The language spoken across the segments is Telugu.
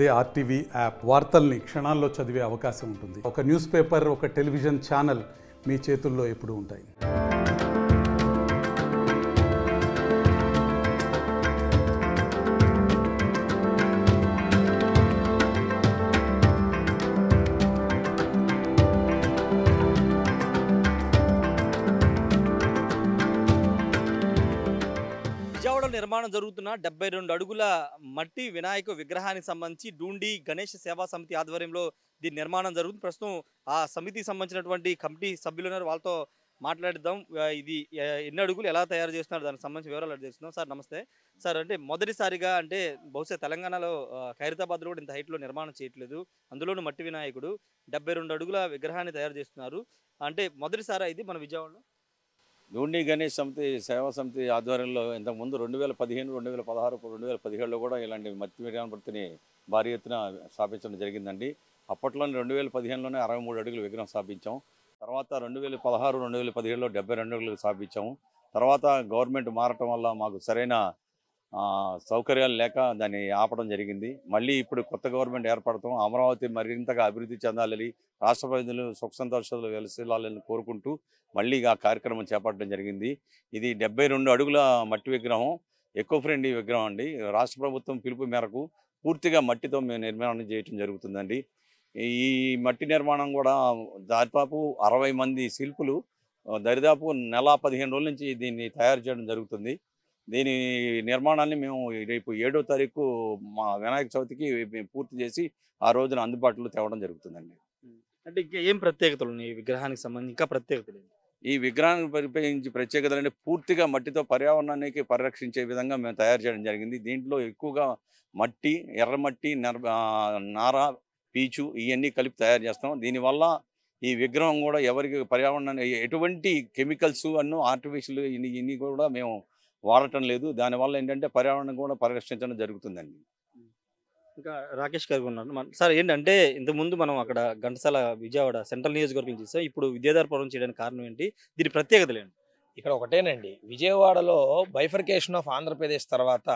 అదే ఆర్టీవీ యాప్ వార్తల్ని క్షణాల్లో చదివే అవకాశం ఉంటుంది ఒక న్యూస్ పేపర్ ఒక టెలివిజన్ ఛానల్ మీ చేతుల్లో ఎప్పుడు ఉంటాయి డెబ్బై రెండు అడుగుల మట్టి వినాయక విగ్రహానికి సంబంధించి డూండి గణేష్ సేవా సమితి ఆధ్వర్యంలో దీని నిర్మాణం జరుగుతుంది ప్రస్తుతం ఆ సమితికి సంబంధించినటువంటి కమిటీ సభ్యులు ఉన్నారు వాళ్ళతో మాట్లాడదాం ఇది ఎన్ని అడుగులు ఎలా తయారు చేస్తున్నారు దానికి సంబంధించి వివరాలు అడిగి చేస్తున్నాం సార్ నమస్తే సార్ అంటే మొదటిసారిగా అంటే బహుశా తెలంగాణలో ఖైరతాబాద్లో కూడా ఇంత హైట్లో నిర్మాణం చేయట్లేదు అందులోనూ మట్టి వినాయకుడు డెబ్బై అడుగుల విగ్రహాన్ని తయారు చేస్తున్నారు అంటే మొదటిసారి ఇది మన విజయవాడలో నూనె గణేష్ సమితి సేవా సమితి ఆధ్వర్యంలో ఇంతకుముందు రెండు వేల పదిహేను రెండు వేల పదహారు రెండు వేల పదిహేడులో కూడా ఇలాంటి మత్తి విగ్రహాన్ని భారీ ఎత్తున స్థాపించడం జరిగిందండి అప్పట్లోనే రెండు వేల పదిహేనులోనే అరవై మూడు అడుగులు విగ్రహం స్థాపించాం తర్వాత రెండు వేల పదహారు రెండు వేల పదిహేడులో డెబ్బై రెండు అడుగులు స్థాపించాము తర్వాత గవర్నమెంట్ మారటం వల్ల మాకు సరైన సౌకర్యాలు లేక దాన్ని ఆపడం జరిగింది మళ్ళీ ఇప్పుడు కొత్త గవర్నమెంట్ ఏర్పడటం అమరావతి మరింతగా అభివృద్ధి చెందాలని రాష్ట్ర ప్రజలు సుఖ సంతోషాలు వెలసిల్లాలని కోరుకుంటూ మళ్ళీ ఆ కార్యక్రమం చేపట్టడం జరిగింది ఇది డెబ్బై అడుగుల మట్టి విగ్రహం ఎక్కువ ఫ్రెండ్లీ విగ్రహం అండి రాష్ట్ర ప్రభుత్వం పిలుపు మేరకు పూర్తిగా మట్టితో మేము నిర్మాణం చేయటం జరుగుతుందండి ఈ మట్టి నిర్మాణం కూడా దాదాపు అరవై మంది శిల్పులు దరిదాపు నెల పదిహేను రోజుల నుంచి దీన్ని తయారు చేయడం జరుగుతుంది దీని నిర్మాణాన్ని మేము రేపు ఏడో తారీఖు మా వినాయక చవితికి పూర్తి చేసి ఆ రోజున అందుబాటులో తేవడం జరుగుతుందండి అంటే ఇంకా ఏం ప్రత్యేకతలు ఉన్నాయి ఈ విగ్రహానికి సంబంధించి ఇంకా ప్రత్యేకతలు ఈ విగ్రహానికి పరిపాలించి ప్రత్యేకతలు అంటే పూర్తిగా మట్టితో పర్యావరణానికి పరిరక్షించే విధంగా మేము తయారు చేయడం జరిగింది దీంట్లో ఎక్కువగా మట్టి ఎర్రమట్టి నర్ నార పీచు ఇవన్నీ కలిపి తయారు చేస్తాం దీనివల్ల ఈ విగ్రహం కూడా ఎవరికి పర్యావరణాన్ని ఎటువంటి కెమికల్స్ అన్ను ఆర్టిఫిషియల్ ఇన్ని కూడా మేము వాడటం లేదు దానివల్ల ఏంటంటే పర్యావరణం కూడా పరిరక్షించడం జరుగుతుందండి ఇంకా రాకేష్ గారు ఉన్నారు సార్ ఏంటంటే ఇంతకుముందు మనం అక్కడ ఘంటసాల విజయవాడ సెంట్రల్ నియోజకవర్గం చేసాం ఇప్పుడు విద్యాధారపురం చేయడానికి కారణం ఏంటి దీని ప్రత్యేకత లేండి ఇక్కడ ఒకటేనండి విజయవాడలో బైఫర్కేషన్ ఆఫ్ ఆంధ్రప్రదేశ్ తర్వాత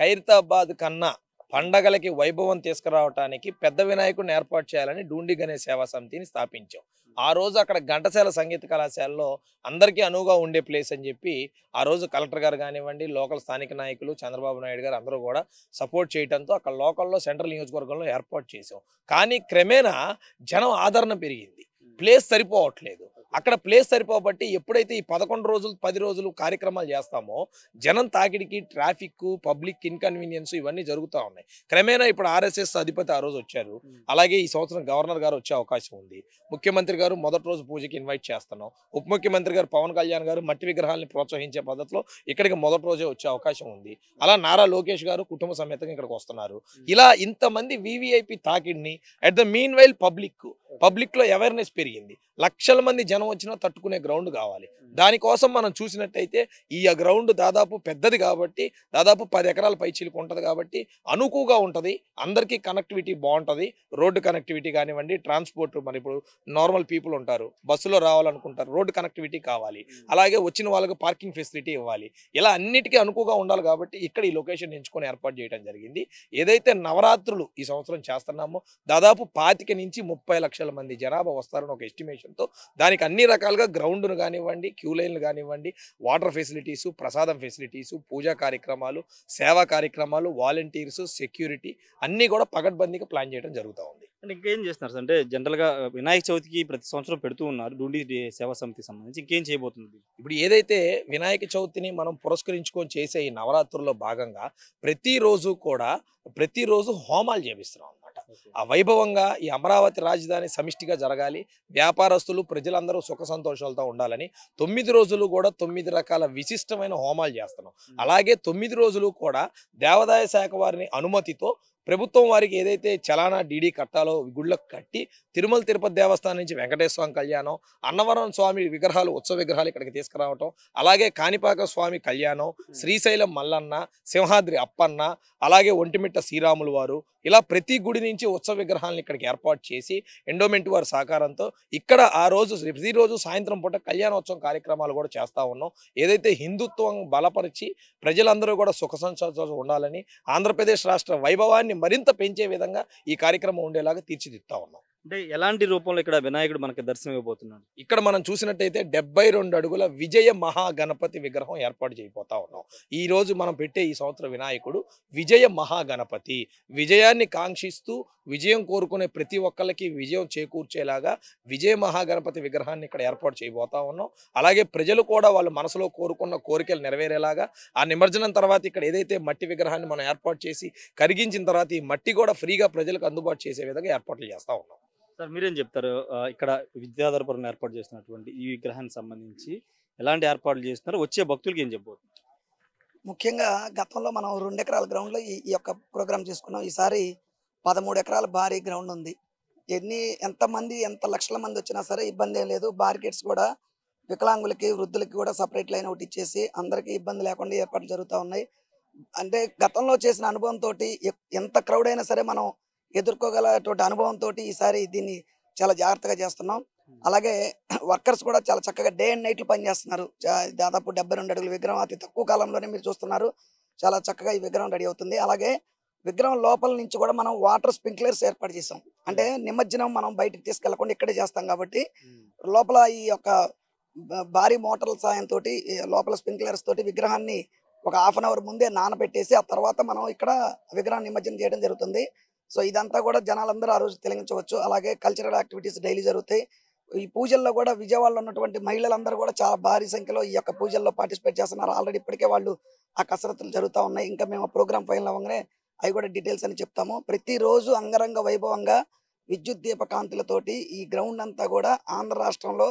ఖైరతాబాద్ కన్నా పండగలకి వైభవం తీసుకురావటానికి పెద్ద వినాయకుడిని ఏర్పాటు చేయాలని డూండి గణేష్ సేవా సమితిని స్థాపించాం ఆ రోజు అక్కడ ఘంటసాల సంగీత కళాశాలలో అందరికీ అనువుగా ఉండే ప్లేస్ అని చెప్పి ఆ రోజు కలెక్టర్ గారు కానివ్వండి లోకల్ స్థానిక నాయకులు చంద్రబాబు నాయుడు గారు అందరూ కూడా సపోర్ట్ చేయడంతో అక్కడ లోకల్లో సెంట్రల్ నియోజకవర్గంలో ఏర్పాటు చేసాం కానీ క్రమేణా జనం ఆదరణ పెరిగింది ప్లేస్ సరిపోవట్లేదు అక్కడ ప్లేస్ సరిపోబట్టి ఎప్పుడైతే ఈ పదకొండు రోజులు పది రోజులు కార్యక్రమాలు చేస్తామో జనం తాకిడికి ట్రాఫిక్ పబ్లిక్ ఇన్కన్వీనియన్స్ ఇవన్నీ జరుగుతూ ఉన్నాయి క్రమేణా ఇప్పుడు ఆర్ఎస్ఎస్ అధిపతి ఆ రోజు వచ్చారు అలాగే ఈ సంవత్సరం గవర్నర్ గారు వచ్చే అవకాశం ఉంది ముఖ్యమంత్రి గారు మొదటి రోజు పూజకి ఇన్వైట్ చేస్తున్నాం ఉప ముఖ్యమంత్రి గారు పవన్ కళ్యాణ్ గారు మట్టి విగ్రహాలను ప్రోత్సహించే పద్ధతిలో ఇక్కడికి మొదటి రోజే వచ్చే అవకాశం ఉంది అలా నారా లోకేష్ గారు కుటుంబ సమేతంగా ఇక్కడికి వస్తున్నారు ఇలా ఇంతమంది వివిఐపి తాకిడిని at the meanwhile public పబ్లిక్లో అవేర్నెస్ పెరిగింది లక్షల మంది జనం వచ్చినా తట్టుకునే గ్రౌండ్ కావాలి దానికోసం మనం చూసినట్టయితే ఈ గ్రౌండ్ దాదాపు పెద్దది కాబట్టి దాదాపు పది ఎకరాల పైచీలకు ఉంటుంది కాబట్టి అనుకువగా ఉంటుంది అందరికీ కనెక్టివిటీ బాగుంటుంది రోడ్డు కనెక్టివిటీ కానివ్వండి ట్రాన్స్పోర్ట్ మరి ఇప్పుడు నార్మల్ పీపుల్ ఉంటారు బస్సులో రావాలనుకుంటారు రోడ్డు కనెక్టివిటీ కావాలి అలాగే వచ్చిన వాళ్ళకి పార్కింగ్ ఫెసిలిటీ ఇవ్వాలి ఇలా అన్నిటికీ అనుకువగా ఉండాలి కాబట్టి ఇక్కడ ఈ లొకేషన్ ఎంచుకొని ఏర్పాటు చేయడం జరిగింది ఏదైతే నవరాత్రులు ఈ సంవత్సరం చేస్తున్నామో దాదాపు పాతిక నుంచి ముప్పై లక్షల లక్షల మంది జనాభా వస్తారని ఒక ఎస్టిమేషన్తో దానికి అన్ని రకాలుగా గ్రౌండ్ను కానివ్వండి క్యూ లైన్లు కానివ్వండి వాటర్ ఫెసిలిటీసు ప్రసాదం ఫెసిలిటీసు పూజా కార్యక్రమాలు సేవా కార్యక్రమాలు వాలంటీర్స్ సెక్యూరిటీ అన్నీ కూడా పగడ్బందీగా ప్లాన్ చేయడం జరుగుతూ ఉంది అంటే ఇంకేం చేస్తున్నారు సార్ అంటే జనరల్గా వినాయక చవితికి ప్రతి సంవత్సరం పెడుతూ ఉన్నారు డూండి సేవా సమితి సంబంధించి ఇంకేం చేయబోతుంది ఇప్పుడు ఏదైతే వినాయక చవితిని మనం పురస్కరించుకొని చేసే ఈ నవరాత్రుల్లో భాగంగా ప్రతిరోజు కూడా ప్రతిరోజు హోమాలు చేపిస్తున్నాం ఆ వైభవంగా ఈ అమరావతి రాజధాని సమిష్టిగా జరగాలి వ్యాపారస్తులు ప్రజలందరూ సుఖ సంతోషాలతో ఉండాలని తొమ్మిది రోజులు కూడా తొమ్మిది రకాల విశిష్టమైన హోమాలు చేస్తున్నాం అలాగే తొమ్మిది రోజులు కూడా దేవాదాయ శాఖ వారిని అనుమతితో ప్రభుత్వం వారికి ఏదైతే చలానా డీడీ కట్టాలో గుళ్ళకు కట్టి తిరుమల తిరుపతి దేవస్థానం నుంచి వెంకటేశ్వర స్వామి కళ్యాణం అన్నవరం స్వామి విగ్రహాలు ఉత్సవ విగ్రహాలు ఇక్కడికి తీసుకురావటం అలాగే కాణిపాక స్వామి కళ్యాణం శ్రీశైలం మల్లన్న సింహాద్రి అప్పన్న అలాగే ఒంటిమిట్ట శ్రీరాములు వారు ఇలా ప్రతి గుడి నుంచి ఉత్సవ విగ్రహాలను ఇక్కడికి ఏర్పాటు చేసి ఎండోమెంట్ వారి సహకారంతో ఇక్కడ ఆ రోజు ప్రతిరోజు సాయంత్రం పూట కళ్యాణోత్సవం కార్యక్రమాలు కూడా చేస్తూ ఉన్నాం ఏదైతే హిందుత్వం బలపరిచి ప్రజలందరూ కూడా సుఖ సంతోషాలు ఉండాలని ఆంధ్రప్రదేశ్ రాష్ట్ర వైభవాన్ని మరింత పెంచే విధంగా ఈ కార్యక్రమం ఉండేలాగా తీర్చిదిద్దుతా ఉన్నాం అంటే ఎలాంటి రూపంలో ఇక్కడ వినాయకుడు మనకి దర్శనం ఇవ్వబోతున్నాడు ఇక్కడ మనం చూసినట్టయితే డెబ్బై రెండు అడుగుల విజయ మహాగణపతి విగ్రహం ఏర్పాటు చేయబోతా ఉన్నాం ఈ రోజు మనం పెట్టే ఈ సంవత్సర వినాయకుడు విజయ మహాగణపతి విజయాన్ని కాంక్షిస్తూ విజయం కోరుకునే ప్రతి ఒక్కళ్ళకి విజయం చేకూర్చేలాగా విజయ మహాగణపతి విగ్రహాన్ని ఇక్కడ ఏర్పాటు చేయబోతా ఉన్నాం అలాగే ప్రజలు కూడా వాళ్ళు మనసులో కోరుకున్న కోరికలు నెరవేరేలాగా ఆ నిమజ్జనం తర్వాత ఇక్కడ ఏదైతే మట్టి విగ్రహాన్ని మనం ఏర్పాటు చేసి కరిగించిన తర్వాత ఈ మట్టి కూడా ఫ్రీగా ప్రజలకు అందుబాటు చేసే విధంగా ఏర్పాట్లు చేస్తూ ఉన్నాం సార్ మీరేం చెప్తారు ఇక్కడ విద్యాధరపురం ఏర్పాటు చేసినటువంటి ఈ విగ్రహానికి సంబంధించి ఎలాంటి ఏర్పాట్లు చేస్తున్నారు వచ్చే భక్తులకి ఏం చెప్పవచ్చు ముఖ్యంగా గతంలో మనం రెండు ఎకరాల గ్రౌండ్లో ఈ యొక్క ప్రోగ్రామ్ చేసుకున్నాం ఈసారి పదమూడు ఎకరాల భారీ గ్రౌండ్ ఉంది ఎన్ని ఎంతమంది ఎంత లక్షల మంది వచ్చినా సరే ఇబ్బంది ఏం లేదు బార్గెట్స్ కూడా వికలాంగులకి వృద్ధులకి కూడా సపరేట్ లైన్ ఒకటి ఇచ్చేసి అందరికీ ఇబ్బంది లేకుండా ఏర్పాట్లు జరుగుతూ ఉన్నాయి అంటే గతంలో చేసిన అనుభవంతో ఎంత క్రౌడ్ అయినా సరే మనం ఎదుర్కోగలటువంటి అనుభవంతో ఈసారి దీన్ని చాలా జాగ్రత్తగా చేస్తున్నాం అలాగే వర్కర్స్ కూడా చాలా చక్కగా డే అండ్ నైట్లు పనిచేస్తున్నారు దాదాపు డెబ్బై రెండు అడుగుల విగ్రహం అతి తక్కువ కాలంలోనే మీరు చూస్తున్నారు చాలా చక్కగా ఈ విగ్రహం రెడీ అవుతుంది అలాగే విగ్రహం లోపల నుంచి కూడా మనం వాటర్ స్ప్రింక్లర్స్ ఏర్పాటు చేసాం అంటే నిమజ్జనం మనం బయటకు తీసుకెళ్లకుండా ఇక్కడే చేస్తాం కాబట్టి hmm. లోపల ఈ యొక్క భారీ మోటార్ల సాయంతో లోపల స్ప్రింక్లర్స్ తోటి విగ్రహాన్ని ఒక హాఫ్ అన్ అవర్ ముందే నానబెట్టేసి ఆ తర్వాత మనం ఇక్కడ విగ్రహం నిమజ్జనం చేయడం జరుగుతుంది సో ఇదంతా కూడా జనాలందరూ ఆ రోజు తిలగించవచ్చు అలాగే కల్చరల్ యాక్టివిటీస్ డైలీ జరుగుతాయి ఈ పూజల్లో కూడా విజయవాడలో ఉన్నటువంటి మహిళలందరూ కూడా చాలా భారీ సంఖ్యలో ఈ యొక్క పూజల్లో పార్టిసిపేట్ చేస్తున్నారు ఆల్రెడీ ఇప్పటికే వాళ్ళు ఆ కసరత్తులు జరుగుతూ ఉన్నాయి ఇంకా మేము ప్రోగ్రామ్ ఫైనల్ అవ్వగానే అవి కూడా డీటెయిల్స్ అని చెప్తాము ప్రతిరోజు అంగరంగ వైభవంగా విద్యుత్ దీప కాంతులతోటి ఈ గ్రౌండ్ అంతా కూడా ఆంధ్ర రాష్ట్రంలో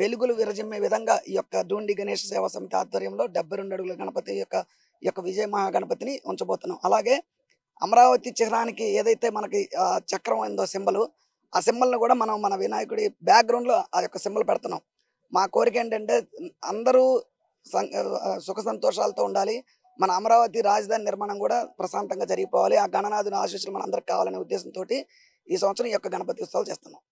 వెలుగులు విరజిమ్మే విధంగా ఈ యొక్క దూండి గణేష్ సేవా సమితి ఆధ్వర్యంలో డెబ్బై రెండు అడుగుల గణపతి యొక్క యొక్క విజయ మహాగణపతిని ఉంచబోతున్నాం అలాగే అమరావతి చిహ్నానికి ఏదైతే మనకి చక్రం ఉందో సింబలు ఆ సింబల్ను కూడా మనం మన వినాయకుడి బ్యాక్గ్రౌండ్లో ఆ యొక్క సింబల్ పెడుతున్నాం మా కోరిక ఏంటంటే అందరూ సుఖ సంతోషాలతో ఉండాలి మన అమరావతి రాజధాని నిర్మాణం కూడా ప్రశాంతంగా జరిగిపోవాలి ఆ గణనాథుని ఆశీస్సులు మనందరికి కావాలనే ఉద్దేశంతో ఈ సంవత్సరం యొక్క గణపతి ఉత్సవాలు చేస్తున్నాం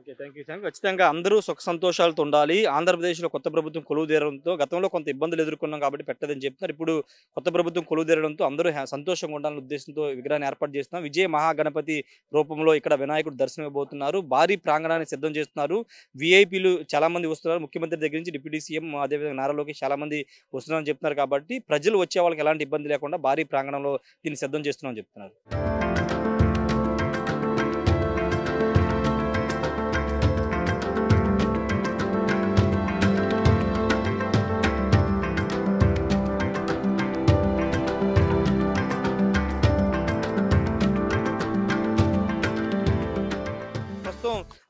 ఓకే థ్యాంక్ యూ థ్యాంక్ ఖచ్చితంగా అందరూ సుఖ సంతోషాలతో ఉండాలి ఆంధ్రప్రదేశ్లో కొత్త ప్రభుత్వం కొలువు తీరడంతో గతంలో కొంత ఇబ్బందులు ఎదుర్కొన్నాం కాబట్టి పెట్టదని చెప్తున్నారు ఇప్పుడు కొత్త ప్రభుత్వం కొలువు తీరడంతో అందరూ సంతోషంగా ఉండాలని ఉద్దేశంతో విగ్రహాన్ని ఏర్పాటు చేస్తున్నాం విజయ మహాగణపతి రూపంలో ఇక్కడ వినాయకుడు దర్శనమివ్వబోతున్నారు భారీ ప్రాంగణాన్ని సిద్ధం చేస్తున్నారు విఐపీలు చాలామంది వస్తున్నారు ముఖ్యమంత్రి దగ్గర నుంచి డిప్యూటీ సీఎం అదేవిధంగా నారాలోకి చాలామంది వస్తున్నారని చెప్తున్నారు కాబట్టి ప్రజలు వచ్చే వాళ్ళకి ఎలాంటి ఇబ్బంది లేకుండా భారీ ప్రాంగణంలో దీన్ని సిద్ధం చేస్తున్నామని చెప్తున్నారు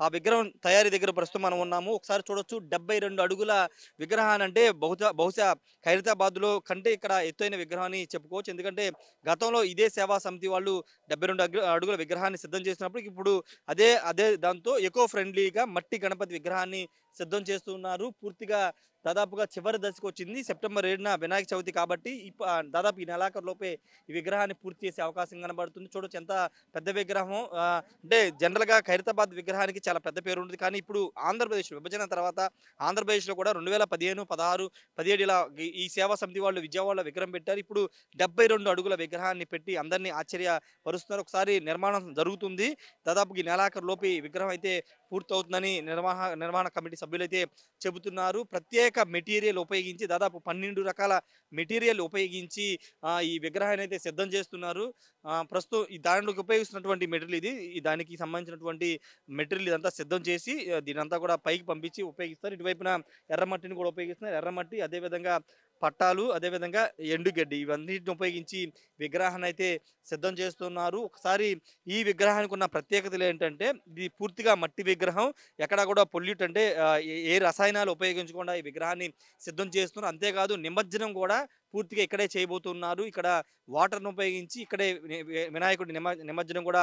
ఆ విగ్రహం తయారీ దగ్గర ప్రస్తుతం మనం ఉన్నాము ఒకసారి చూడొచ్చు డెబ్బై రెండు అడుగుల విగ్రహాన్ని అంటే బహుశా బహుశా ఖైరతాబాద్లో కంటే ఇక్కడ ఎత్తైన విగ్రహాన్ని చెప్పుకోవచ్చు ఎందుకంటే గతంలో ఇదే సేవా సమితి వాళ్ళు డెబ్బై రెండు అడుగుల విగ్రహాన్ని సిద్ధం చేసినప్పుడు ఇప్పుడు అదే అదే దాంతో ఎకో ఫ్రెండ్లీగా మట్టి గణపతి విగ్రహాన్ని సిద్ధం చేస్తున్నారు పూర్తిగా దాదాపుగా చివరి దశకు వచ్చింది సెప్టెంబర్ ఏడున వినాయక చవితి కాబట్టి దాదాపు ఈ నెలాఖరులోపే ఈ విగ్రహాన్ని పూర్తి చేసే అవకాశం కనబడుతుంది చూడొచ్చు ఎంత పెద్ద విగ్రహం అంటే జనరల్గా ఖైరతాబాద్ విగ్రహానికి చాలా పెద్ద పేరు ఉంది కానీ ఇప్పుడు ఆంధ్రప్రదేశ్ విభజన తర్వాత ఆంధ్రప్రదేశ్లో కూడా రెండు వేల పదిహేను పదహారు పదిహేడు ఇలా ఈ సేవా సమితి వాళ్ళు విజయవాడలో విగ్రహం పెట్టారు ఇప్పుడు డెబ్బై రెండు అడుగుల విగ్రహాన్ని పెట్టి అందరినీ ఆశ్చర్యపరుస్తున్నారు ఒకసారి నిర్మాణం జరుగుతుంది దాదాపు ఈ నెలాఖరులోపే విగ్రహం అయితే పూర్తవుతుందని నిర్వహణ నిర్వహణ కమిటీ సభ్యులైతే చెబుతున్నారు ప్రత్యేక మెటీరియల్ ఉపయోగించి దాదాపు పన్నెండు రకాల మెటీరియల్ ఉపయోగించి ఈ విగ్రహాన్ని అయితే సిద్ధం చేస్తున్నారు ప్రస్తుతం ఈ దానిలోకి ఉపయోగిస్తున్నటువంటి మెటీరియల్ ఇది దానికి సంబంధించినటువంటి మెటీరియల్ ఇదంతా సిద్ధం చేసి దీనంతా కూడా పైకి పంపించి ఉపయోగిస్తారు ఇటువైపున ఎర్రమట్టిని కూడా ఉపయోగిస్తున్నారు ఎర్రమట్టి అదేవిధంగా పట్టాలు అదేవిధంగా ఎండుగడ్డి ఇవన్నిటిని ఉపయోగించి విగ్రహాన్ని అయితే సిద్ధం చేస్తున్నారు ఒకసారి ఈ విగ్రహానికి ఉన్న ప్రత్యేకతలు ఏంటంటే ఇది పూర్తిగా మట్టి విగ్రహం ఎక్కడ కూడా పొల్యూట్ అంటే ఏ రసాయనాలు ఉపయోగించకుండా ఈ విగ్రహాన్ని సిద్ధం చేస్తున్నారు అంతేకాదు నిమజ్జనం కూడా పూర్తిగా ఇక్కడే చేయబోతున్నారు ఇక్కడ వాటర్ను ఉపయోగించి ఇక్కడే వినాయకుడి నిమ నిమజ్జనం కూడా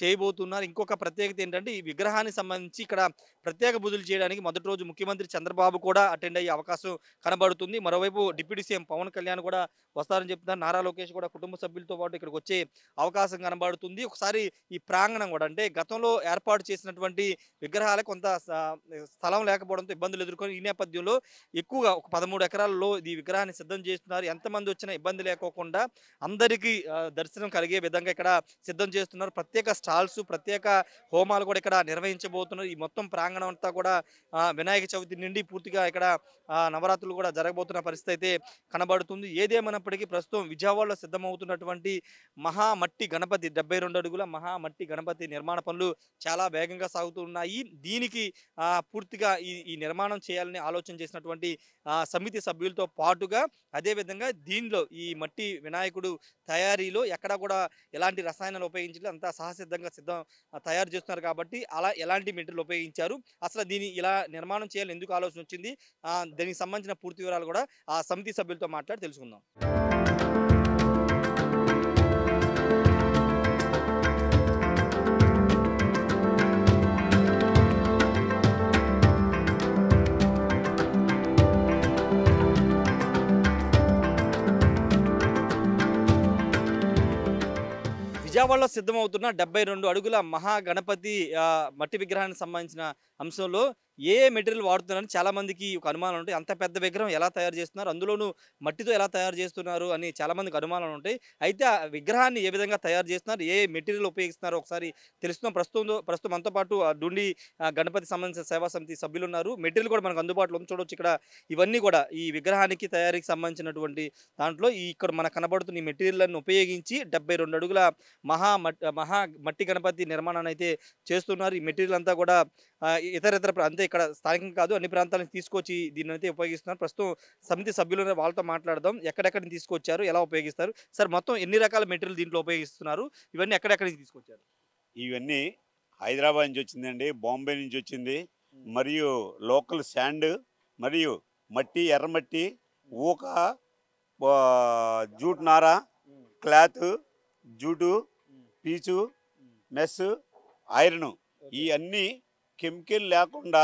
చేయబోతున్నారు ఇంకొక ప్రత్యేకత ఏంటంటే ఈ విగ్రహానికి సంబంధించి ఇక్కడ ప్రత్యేక పూజలు చేయడానికి మొదటి రోజు ముఖ్యమంత్రి చంద్రబాబు కూడా అటెండ్ అయ్యే అవకాశం కనబడుతుంది మరోవైపు డిప్యూటీ సీఎం పవన్ కళ్యాణ్ కూడా వస్తారని చెప్తున్నారు నారా లోకేష్ కూడా కుటుంబ సభ్యులతో పాటు ఇక్కడికి వచ్చే అవకాశం కనబడుతుంది ఒకసారి ఈ ప్రాంగణం కూడా అంటే గతంలో ఏర్పాటు చేసినటువంటి విగ్రహాలకు కొంత స్థలం లేకపోవడంతో ఇబ్బందులు ఎదుర్కొని ఈ నేపథ్యంలో ఎక్కువగా ఒక పదమూడు ఎకరాల్లో ఈ విగ్రహాన్ని సిద్ధం చేస్తున్నారు ఎంతమంది వచ్చినా ఇబ్బంది లేకోకుండా అందరికీ దర్శనం కలిగే విధంగా ఇక్కడ సిద్ధం చేస్తున్నారు ప్రత్యేక స్టాల్స్ ప్రత్యేక హోమాలు కూడా ఇక్కడ నిర్వహించబోతున్నారు ఈ మొత్తం ప్రాంగణం అంతా కూడా వినాయక చవితి నుండి పూర్తిగా ఇక్కడ నవరాత్రులు కూడా జరగబోతున్న పరిస్థితి అయితే కనబడుతుంది ఏదేమైనప్పటికీ ప్రస్తుతం విజయవాడలో సిద్ధమవుతున్నటువంటి మహామట్టి గణపతి డెబ్బై రెండు అడుగుల మహామట్టి గణపతి నిర్మాణ పనులు చాలా వేగంగా సాగుతున్నాయి దీనికి పూర్తిగా ఈ నిర్మాణం చేయాలని ఆలోచన చేసినటువంటి సమితి సభ్యులతో పాటుగా అదేవిధంగా విధంగా దీనిలో ఈ మట్టి వినాయకుడు తయారీలో ఎక్కడా కూడా ఎలాంటి రసాయనాలు ఉపయోగించలేదు అంతా సహసిద్ధంగా సిద్ధం తయారు చేస్తున్నారు కాబట్టి అలా ఎలాంటి మెటీరియల్ ఉపయోగించారు అసలు దీన్ని ఇలా నిర్మాణం చేయాలని ఎందుకు ఆలోచన వచ్చింది దీనికి సంబంధించిన పూర్తి వివరాలు కూడా ఆ సమితి సభ్యులతో మాట్లాడి తెలుసుకుందాం విజయవాడలో సిద్ధమవుతున్న డెబ్బై రెండు అడుగుల మహాగణపతి మట్టి విగ్రహానికి సంబంధించిన అంశంలో ఏ మెటీరియల్ వాడుతున్నారని చాలామందికి ఒక అనుమానం ఉంటాయి అంత పెద్ద విగ్రహం ఎలా తయారు చేస్తున్నారు అందులోనూ మట్టితో ఎలా తయారు చేస్తున్నారు అని చాలామందికి అనుమానాలు ఉంటాయి అయితే ఆ విగ్రహాన్ని ఏ విధంగా తయారు చేస్తున్నారు ఏ మెటీరియల్ ఉపయోగిస్తున్నారు ఒకసారి తెలుస్తున్నాం ప్రస్తుతం ప్రస్తుతం మనతో పాటు డుండి గణపతి సంబంధించిన సేవా సమితి సభ్యులు ఉన్నారు మెటీరియల్ కూడా మనకు అందుబాటులో ఉంది చూడవచ్చు ఇక్కడ ఇవన్నీ కూడా ఈ విగ్రహానికి తయారీకి సంబంధించినటువంటి దాంట్లో ఈ ఇక్కడ మనకు కనబడుతున్న ఈ మెటీరియల్ని ఉపయోగించి డెబ్బై రెండు అడుగుల మహా మహా మట్టి గణపతి నిర్మాణాన్ని అయితే చేస్తున్నారు ఈ మెటీరియల్ అంతా కూడా ఇతర ఇతర అంతే ఇక్కడ స్థానికంగా కాదు అన్ని ప్రాంతాలను తీసుకొచ్చి దీన్ని అయితే ఉపయోగిస్తున్నారు ప్రస్తుతం సమితి సభ్యులు వాళ్ళతో మాట్లాడదాం ఎక్కడెక్కడిని తీసుకొచ్చారు ఎలా ఉపయోగిస్తారు సార్ మొత్తం ఎన్ని రకాల మెటీరియల్ దీంట్లో ఉపయోగిస్తున్నారు ఇవన్నీ ఎక్కడెక్కడికి నుంచి తీసుకొచ్చారు ఇవన్నీ హైదరాబాద్ నుంచి వచ్చిందండి బాంబే నుంచి వచ్చింది మరియు లోకల్ శాండ్ మరియు మట్టి ఎర్రమట్టి ఊక జూట్ నార క్లాత్ జూటు పీచు మెస్ ఐరన్ ఈ అన్నీ కెమికల్ లేకుండా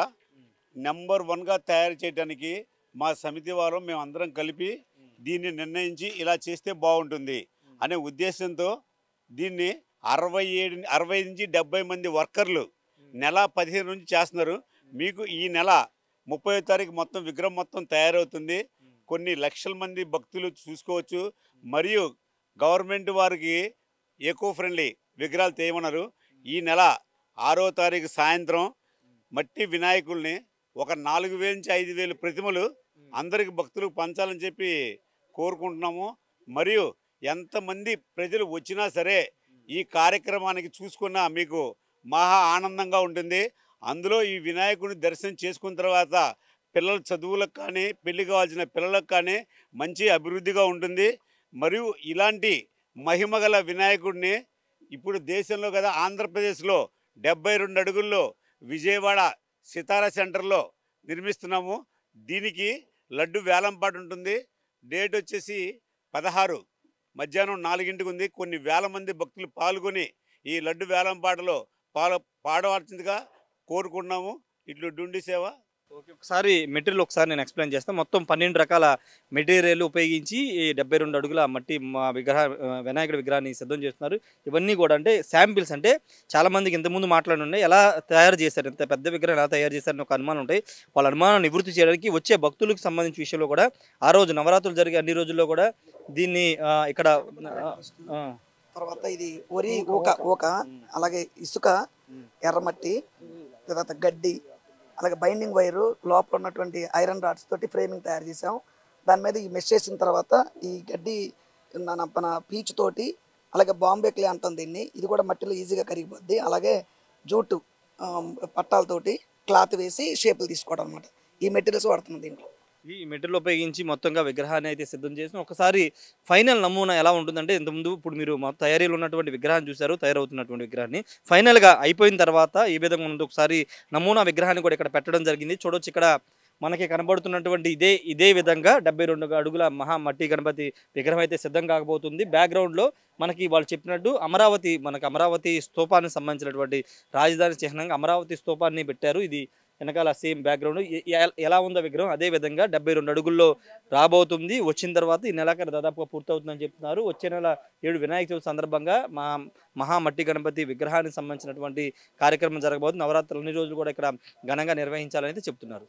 నెంబర్ వన్గా తయారు చేయడానికి మా సమితి వారు మేము అందరం కలిపి దీన్ని నిర్ణయించి ఇలా చేస్తే బాగుంటుంది అనే ఉద్దేశంతో దీన్ని అరవై ఏడు అరవై నుంచి డెబ్బై మంది వర్కర్లు నెల పదిహేను నుంచి చేస్తున్నారు మీకు ఈ నెల ముప్పై తారీఖు మొత్తం విగ్రహం మొత్తం తయారవుతుంది కొన్ని లక్షల మంది భక్తులు చూసుకోవచ్చు మరియు గవర్నమెంట్ వారికి ఎకో ఫ్రెండ్లీ విగ్రహాలు తేయమన్నారు ఈ నెల ఆరో తారీఖు సాయంత్రం మట్టి వినాయకుల్ని ఒక నాలుగు వేల నుంచి ఐదు వేలు ప్రతిమలు అందరికి భక్తులకు పంచాలని చెప్పి కోరుకుంటున్నాము మరియు ఎంతమంది ప్రజలు వచ్చినా సరే ఈ కార్యక్రమానికి చూసుకున్న మీకు మహా ఆనందంగా ఉంటుంది అందులో ఈ వినాయకుడిని దర్శనం చేసుకున్న తర్వాత పిల్లల చదువులకు కానీ పెళ్లి కావాల్సిన పిల్లలకు కానీ మంచి అభివృద్ధిగా ఉంటుంది మరియు ఇలాంటి మహిమగల వినాయకుడిని ఇప్పుడు దేశంలో కదా ఆంధ్రప్రదేశ్లో డెబ్బై రెండు అడుగుల్లో విజయవాడ సితారా సెంటర్లో నిర్మిస్తున్నాము దీనికి లడ్డు వేలంపాటు ఉంటుంది డేట్ వచ్చేసి పదహారు మధ్యాహ్నం నాలుగింటికి ఉంది కొన్ని వేల మంది భక్తులు పాల్గొని ఈ లడ్డు వేలంపాటలో పాల పాడవలసిందిగా కోరుకుంటున్నాము ఇట్లు డుండి సేవ ఓకే ఒకసారి మెటీరియల్ ఒకసారి నేను ఎక్స్ప్లెయిన్ చేస్తాను మొత్తం పన్నెండు రకాల మెటీరియల్ ఉపయోగించి ఈ డెబ్బై రెండు అడుగుల మట్టి మా విగ్రహ వినాయకుడి విగ్రహాన్ని సిద్ధం చేస్తున్నారు ఇవన్నీ కూడా అంటే శాంపిల్స్ అంటే చాలామందికి ఇంతకుముందు ఉన్నాయి ఎలా తయారు చేశారు ఇంత పెద్ద విగ్రహం ఎలా తయారు చేశారని ఒక అనుమానం ఉంటాయి వాళ్ళ అనుమానం నివృత్తి చేయడానికి వచ్చే భక్తులకు సంబంధించిన విషయంలో కూడా ఆ రోజు నవరాత్రులు జరిగే అన్ని రోజుల్లో కూడా దీన్ని ఇక్కడ తర్వాత ఇది వరి ఒక ఒక అలాగే ఇసుక ఎర్రమట్టి తర్వాత గడ్డి అలాగే బైండింగ్ వైరు లోపల ఉన్నటువంటి ఐరన్ రాడ్స్ తోటి ఫ్రేమింగ్ తయారు చేసాం దాని మీద ఈ మెష్ చేసిన తర్వాత ఈ గడ్డి మన పీచ్ తోటి అలాగే బాంబే క్లే అంటాం దీన్ని ఇది కూడా మట్టిలో ఈజీగా కరిగిపోద్ది అలాగే జూటు పట్టాలతోటి క్లాత్ వేసి షేపులు తీసుకోవడం అనమాట ఈ మెటీరియల్స్ వాడుతున్నాం దీంట్లో ఈ మెటీరియల్ ఉపయోగించి మొత్తంగా విగ్రహాన్ని అయితే సిద్ధం చేసిన ఒకసారి ఫైనల్ నమూనా ఎలా ఉంటుందంటే ఇంతకుముందు ఇప్పుడు మీరు తయారీలో ఉన్నటువంటి విగ్రహాన్ని చూశారు తయారవుతున్నటువంటి విగ్రహాన్ని ఫైనల్గా అయిపోయిన తర్వాత ఈ విధంగా ఉంది ఒకసారి నమూనా విగ్రహాన్ని కూడా ఇక్కడ పెట్టడం జరిగింది చూడొచ్చు ఇక్కడ మనకి కనబడుతున్నటువంటి ఇదే ఇదే విధంగా డెబ్బై రెండు అడుగుల మహామట్టి గణపతి విగ్రహం అయితే సిద్ధం కాకపోతుంది బ్యాక్గ్రౌండ్లో మనకి వాళ్ళు చెప్పినట్టు అమరావతి మనకు అమరావతి స్థూపానికి సంబంధించినటువంటి రాజధాని చిహ్నంగా అమరావతి స్థూపాన్ని పెట్టారు ఇది వెనకాల సేమ్ బ్యాక్గ్రౌండ్ ఎలా ఉందో విగ్రహం అదే విధంగా డెబ్బై రెండు అడుగుల్లో రాబోతుంది వచ్చిన తర్వాత ఈ నెలాఖరు దాదాపుగా పూర్తవుతుందని చెప్తున్నారు వచ్చే నెల ఏడు వినాయక చవితి సందర్భంగా మా మహామట్టి గణపతి విగ్రహానికి సంబంధించినటువంటి కార్యక్రమం జరగబోతుంది నవరాత్రులు అన్ని రోజులు కూడా ఇక్కడ ఘనంగా నిర్వహించాలని చెప్తున్నారు